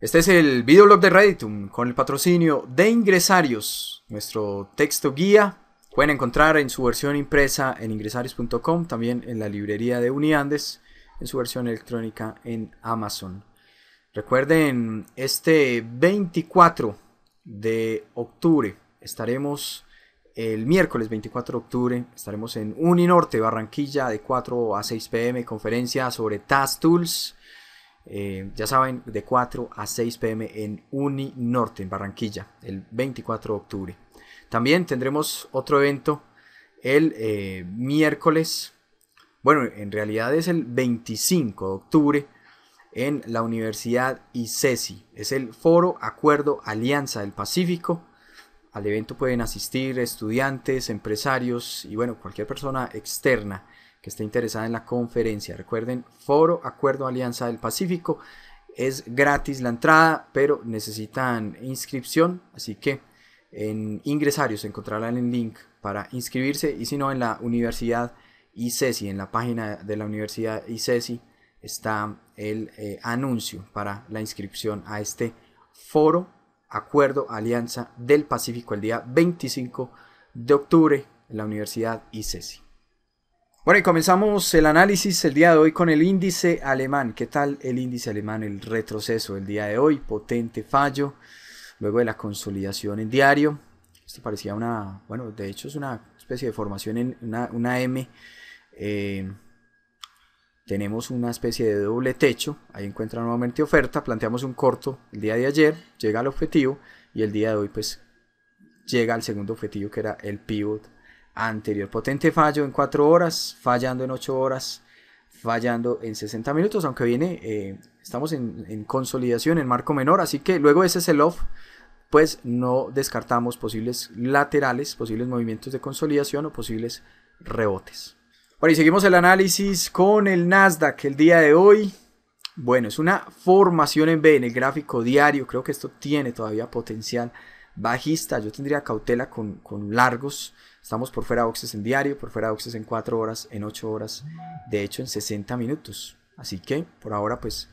Este es el videoblog de Redditum con el patrocinio de Ingresarios, nuestro texto guía. Pueden encontrar en su versión impresa en ingresarios.com, también en la librería de Uniandes, en su versión electrónica en Amazon. Recuerden, este 24 de octubre estaremos, el miércoles 24 de octubre, estaremos en Uninorte, Barranquilla, de 4 a 6 pm, conferencia sobre Task Tools. Eh, ya saben, de 4 a 6 pm en Uni Norte, en Barranquilla, el 24 de octubre. También tendremos otro evento el eh, miércoles, bueno, en realidad es el 25 de octubre en la Universidad ICESI. E es el Foro Acuerdo Alianza del Pacífico. Al evento pueden asistir estudiantes, empresarios y bueno, cualquier persona externa que esté interesada en la conferencia. Recuerden, foro Acuerdo Alianza del Pacífico. Es gratis la entrada, pero necesitan inscripción, así que en ingresarios encontrarán el link para inscribirse y si no en la universidad ICESI, e en la página de la universidad ICESI e está el eh, anuncio para la inscripción a este foro Acuerdo Alianza del Pacífico el día 25 de octubre en la Universidad ICESI. Bueno, y comenzamos el análisis el día de hoy con el índice alemán. ¿Qué tal el índice alemán? El retroceso el día de hoy, potente fallo, luego de la consolidación en diario. Esto parecía una, bueno, de hecho es una especie de formación en una, M. Eh, tenemos una especie de doble techo, ahí encuentra nuevamente oferta, planteamos un corto el día de ayer, llega al objetivo y el día de hoy pues llega al segundo objetivo que era el pivot anterior. Potente fallo en 4 horas, fallando en 8 horas, fallando en 60 minutos, aunque viene, eh, estamos en, consolidación, en marco menor, así que luego ese sell-off, pues no descartamos posibles laterales, posibles movimientos de consolidación o posibles rebotes. Bueno, y seguimos el análisis con el Nasdaq el día de hoy. Bueno, es una formación en B en gráfico diario, creo que esto tiene todavía potencial bajista. Yo tendría cautela con, largos. Estamos por fuera de boxes en diario, por fuera de boxes en 4 horas, en 8 horas, de hecho en 60 minutos. Así que por ahora pues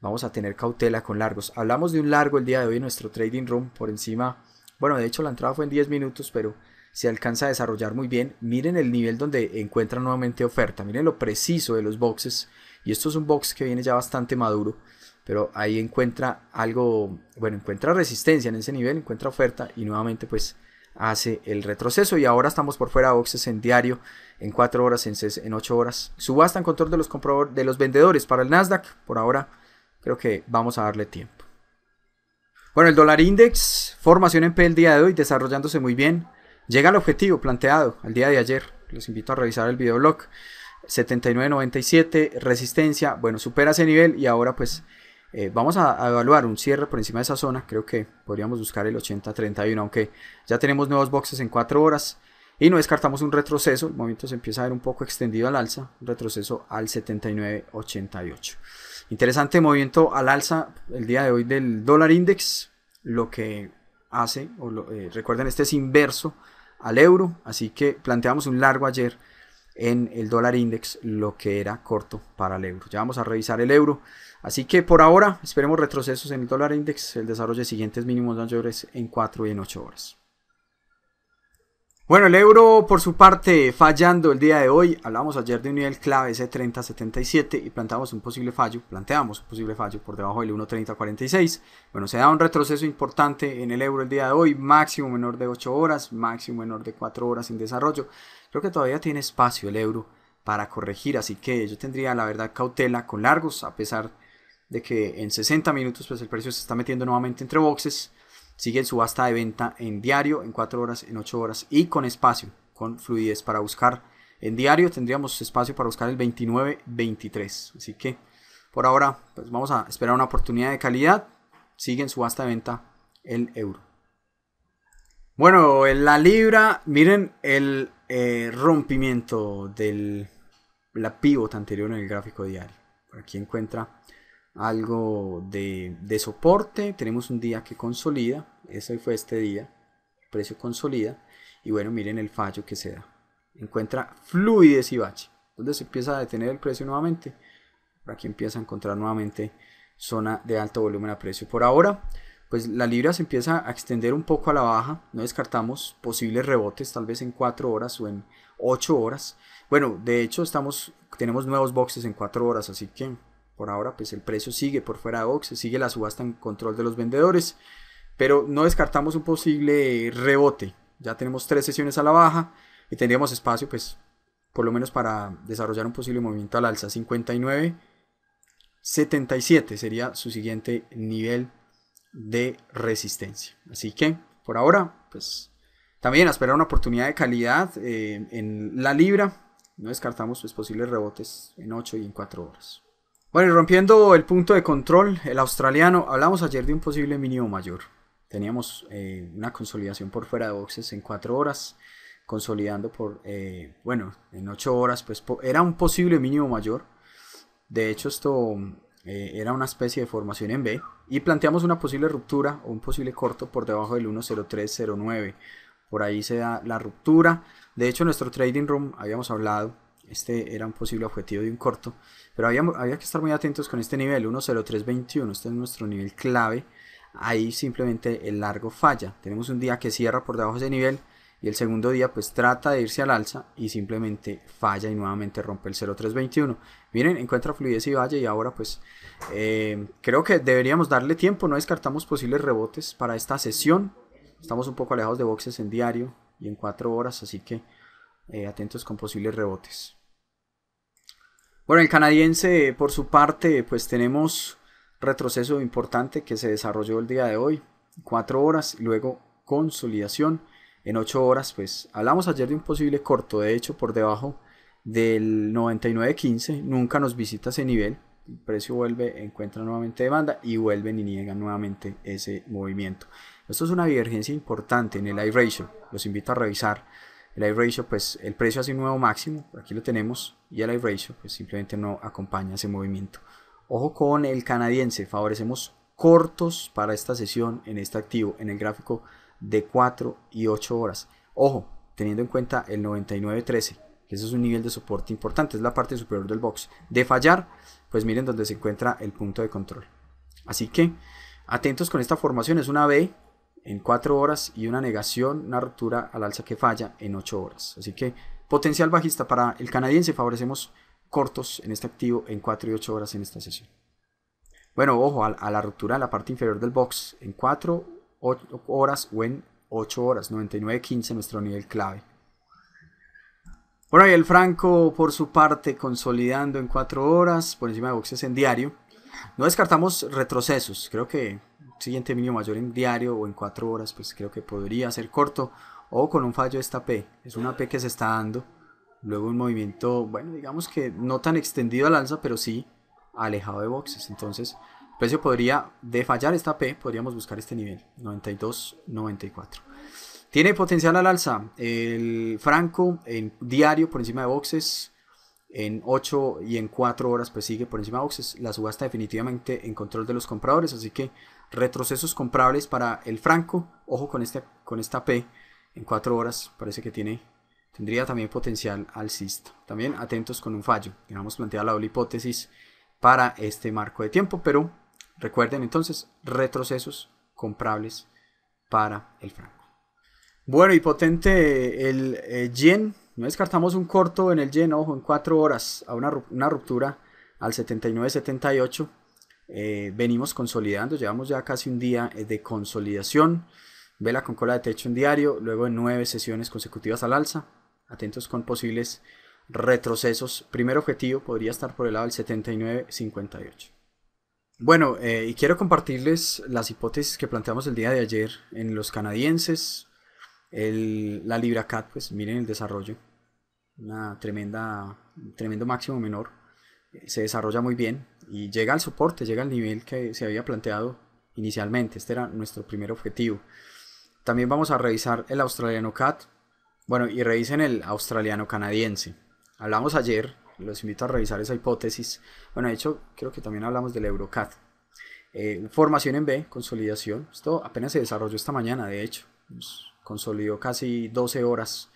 vamos a tener cautela con largos. Hablamos de un largo el día de hoy en nuestro trading room por encima. Bueno, de hecho la entrada fue en 10 minutos, pero se alcanza a desarrollar muy bien. Miren el nivel donde encuentran nuevamente oferta. Miren lo preciso de los boxes. Y esto es un box que viene ya bastante maduro pero ahí encuentra algo, bueno, encuentra resistencia en ese nivel, encuentra oferta y nuevamente pues hace el retroceso y ahora estamos por fuera de boxes en diario, en 4 horas, en, 6, en 8 horas. Subasta en control de los, de los vendedores para el Nasdaq, por ahora creo que vamos a darle tiempo. Bueno, el dólar index, formación en P el día de hoy, desarrollándose muy bien. Llega al objetivo planteado al día de ayer. Los invito a revisar el videoblog. 79.97, resistencia, bueno, supera ese nivel y ahora pues eh, vamos a, evaluar un cierre por encima de esa zona. Creo que podríamos buscar el 80-31, aunque ya tenemos nuevos boxes en 4 horas. Y no descartamos un retroceso. El movimiento se empieza a ver un poco extendido al alza. Un retroceso al 79-88. Interesante movimiento al alza el día de hoy del dólar index. Lo que hace, eh, recuerden, este es inverso al euro. Así que planteamos un largo ayer en el dólar index lo que era corto para el euro. Ya vamos a revisar el euro. Así que por ahora esperemos retrocesos en el dólar index, el desarrollo de siguientes mínimos mayores en 4 y en 8 horas. Bueno, el euro por su parte fallando el día de hoy. Hablamos ayer de un nivel clave ese 3077 y planteamos un posible fallo, planteamos un posible fallo por debajo del 1.3046. Bueno, se da un retroceso importante en el euro el día de hoy, máximo menor de 8 horas, máximo menor de 4 horas en desarrollo. Creo que todavía tiene espacio el euro para corregir, así que yo tendría la verdad cautela con largos, a pesar de que en 60 minutos pues, el precio se está metiendo nuevamente entre boxes. Sigue en subasta de venta en diario, en 4 horas, en 8 horas y con espacio, con fluidez para buscar. En diario tendríamos espacio para buscar el 29-23. Así que por ahora pues, vamos a esperar una oportunidad de calidad. Sigue en subasta de venta el euro. Bueno, en la libra, miren, el eh, rompimiento de la pivot anterior en el gráfico diario. Por aquí encuentra algo de, soporte. Tenemos un día que consolida. Ese fue este día. precio consolida. Y bueno, miren el fallo que se da. Encuentra fluidez y bache. Donde se empieza a detener el precio nuevamente. aquí empieza a encontrar nuevamente zona de alto volumen a precio. Por ahora, pues la libra se empieza a extender un poco a la baja, no descartamos posibles rebotes tal vez en 4 horas o en 8 horas. Bueno, de hecho estamos, tenemos nuevos boxes en 4 horas, así que por ahora pues el precio sigue por fuera de boxes, sigue la subasta en control de los vendedores, pero no descartamos un posible rebote. Ya tenemos 3 sesiones a la baja y tendríamos espacio pues por lo menos para desarrollar un posible movimiento al alza 59 77 sería su siguiente nivel de resistencia. Así que, por ahora, pues también a esperar una oportunidad de calidad eh, en la libra. No descartamos pues, posibles rebotes en 8 y en 4 horas. Bueno, y rompiendo el punto de control, el australiano, hablamos ayer de un posible mínimo mayor. Teníamos eh, una consolidación por fuera de boxes en 4 horas, consolidando por, eh, bueno, en 8 horas, pues era un posible mínimo mayor. De hecho, esto eh, era una especie de formación en B, y planteamos una posible ruptura o un posible corto por debajo del 10309. Por ahí se da la ruptura. De hecho, en nuestro trading room habíamos hablado, este era un posible objetivo de un corto, pero había que estar muy atentos con este nivel 10321, este es nuestro nivel clave. Ahí simplemente el largo falla. Tenemos un día que cierra por debajo de ese nivel y el segundo día pues trata de irse al alza y simplemente falla y nuevamente rompe el 0321. Miren, encuentra fluidez y valle y ahora pues eh, creo que deberíamos darle tiempo, no descartamos posibles rebotes para esta sesión. Estamos un poco alejados de boxes en diario y en cuatro horas, así que eh, atentos con posibles rebotes. Bueno, el canadiense por su parte pues tenemos retroceso importante que se desarrolló el día de hoy, cuatro horas luego consolidación en 8 horas, pues hablamos ayer de un posible corto, de hecho por debajo del 99.15, nunca nos visita ese nivel, el precio vuelve, encuentra nuevamente demanda y vuelven y niegan nuevamente ese movimiento. Esto es una divergencia importante en el I ratio, los invito a revisar. El I ratio, pues el precio hace un nuevo máximo, aquí lo tenemos, y el I ratio, pues simplemente no acompaña ese movimiento. Ojo con el canadiense, favorecemos cortos para esta sesión en este activo, en el gráfico de 4 y 8 horas. Ojo, teniendo en cuenta el 99.13, 13 que ese es un nivel de soporte importante, es la parte superior del box. De fallar, pues miren donde se encuentra el punto de control. Así que atentos con esta formación, es una B en 4 horas y una negación, una ruptura al alza que falla en 8 horas. Así que potencial bajista para el canadiense, favorecemos cortos en este activo en 4 y 8 horas en esta sesión. Bueno, ojo a, la ruptura de la parte inferior del box en 4 8 horas o en 8 horas, 99.15 nuestro nivel clave. Por ahí el Franco, por su parte, consolidando en 4 horas, por encima de boxes en diario. No descartamos retrocesos, creo que siguiente mínimo mayor en diario o en 4 horas, pues creo que podría ser corto o con un fallo de esta P. Es una P que se está dando. Luego un movimiento, bueno, digamos que no tan extendido al alza, pero sí alejado de boxes. Entonces, Precio podría, de fallar esta P, podríamos buscar este nivel, 92 94 Tiene potencial al alza el franco en diario por encima de boxes, en 8 y en 4 horas pues sigue por encima de boxes. La subasta definitivamente en control de los compradores, así que retrocesos comprables para el franco. Ojo con, este, con esta P en 4 horas, parece que tiene tendría también potencial alcista. También atentos con un fallo. Dejamos planteada la doble hipótesis para este marco de tiempo, pero Recuerden entonces, retrocesos comprables para el franco. Bueno, y potente eh, el eh, yen. No descartamos un corto en el yen, ojo, en cuatro horas a una, ruptura al 79.78. Eh, venimos consolidando, llevamos ya casi un día de consolidación. Vela con cola de techo en diario, luego en nueve sesiones consecutivas al alza. Atentos con posibles retrocesos. Primer objetivo podría estar por el lado del 79.58. Bueno, eh, y quiero compartirles las hipótesis que planteamos el día de ayer en los canadienses, la Libra Cat, pues miren el desarrollo, una tremenda, tremendo máximo menor, eh, se desarrolla muy bien y llega al soporte, llega al nivel que se había planteado inicialmente, este era nuestro primer objetivo. También vamos a revisar el australiano CAT, bueno, y revisen el australiano canadiense. Hablamos ayer los invito a revisar esa hipótesis. Bueno, de hecho, creo que también hablamos del Eurocat. Eh, formación en B, consolidación. Esto apenas se desarrolló esta mañana, de hecho. consolidó casi 12 horas.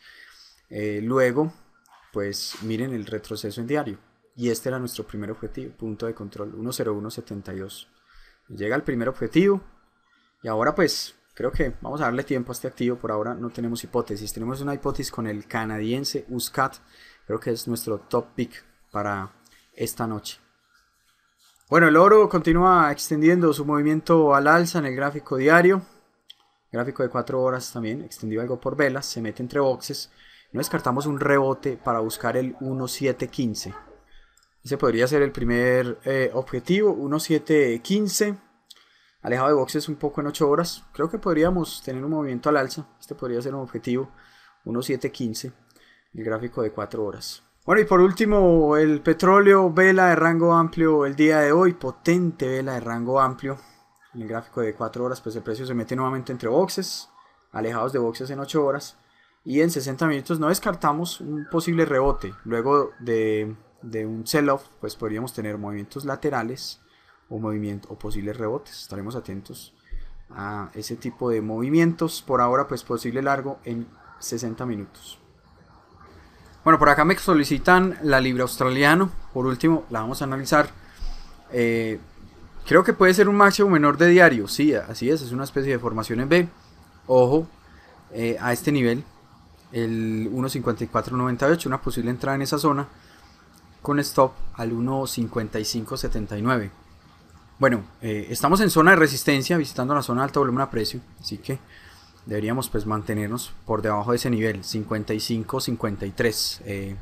Eh, luego, pues miren el retroceso en diario. Y este era nuestro primer objetivo, punto de control, 10172. Llega el primer objetivo. Y ahora pues creo que vamos a darle tiempo a este activo. Por ahora no tenemos hipótesis. Tenemos una hipótesis con el canadiense USCAT Creo que es nuestro top pick para esta noche. Bueno, el oro continúa extendiendo su movimiento al alza en el gráfico diario. Gráfico de 4 horas también, extendido algo por velas, se mete entre boxes. No descartamos un rebote para buscar el 1715. Ese podría ser el primer eh, objetivo, 1715. Alejado de boxes un poco en 8 horas. Creo que podríamos tener un movimiento al alza. Este podría ser un objetivo, 1715 el gráfico de 4 horas. Bueno, y por último, el petróleo, vela de rango amplio el día de hoy, potente vela de rango amplio. En el gráfico de 4 horas, pues el precio se mete nuevamente entre boxes, alejados de boxes en 8 horas. Y en 60 minutos no descartamos un posible rebote. Luego de, un sell-off, pues podríamos tener movimientos laterales o, movimiento, o posibles rebotes. Estaremos atentos a ese tipo de movimientos. Por ahora, pues posible largo en 60 minutos. Bueno, por acá me solicitan la libra australiano. Por último, la vamos a analizar. Eh, creo que puede ser un máximo menor de diario. Sí, así es. Es una especie de formación en B. Ojo eh, a este nivel. El 1.5498. Una posible entrada en esa zona. Con stop al 1.5579. Bueno, eh, estamos en zona de resistencia. Visitando la zona de alto volumen a precio. Así que deberíamos pues mantenernos por debajo de ese nivel, 55-53, eh,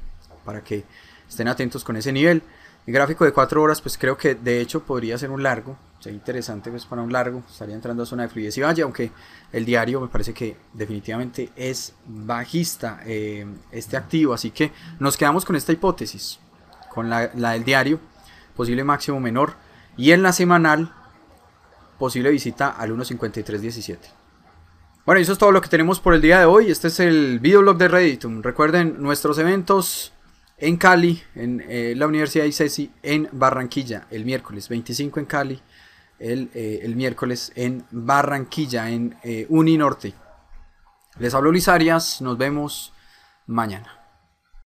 para que estén atentos con ese nivel. El gráfico de 4 horas pues creo que de hecho podría ser un largo, sería interesante pues para un largo, estaría entrando a zona de fluidez y vaya, aunque el diario me parece que definitivamente es bajista eh, este activo, así que nos quedamos con esta hipótesis, con la, la del diario, posible máximo menor y en la semanal posible visita al 1.5317. Bueno, eso es todo lo que tenemos por el día de hoy. Este es el videoblog de Redditum. Recuerden nuestros eventos en Cali, en eh, la Universidad de ICESI, en Barranquilla, el miércoles 25 en Cali, eh, el, miércoles en Barranquilla, en eh, Uninorte. Les hablo Luis Arias, nos vemos mañana.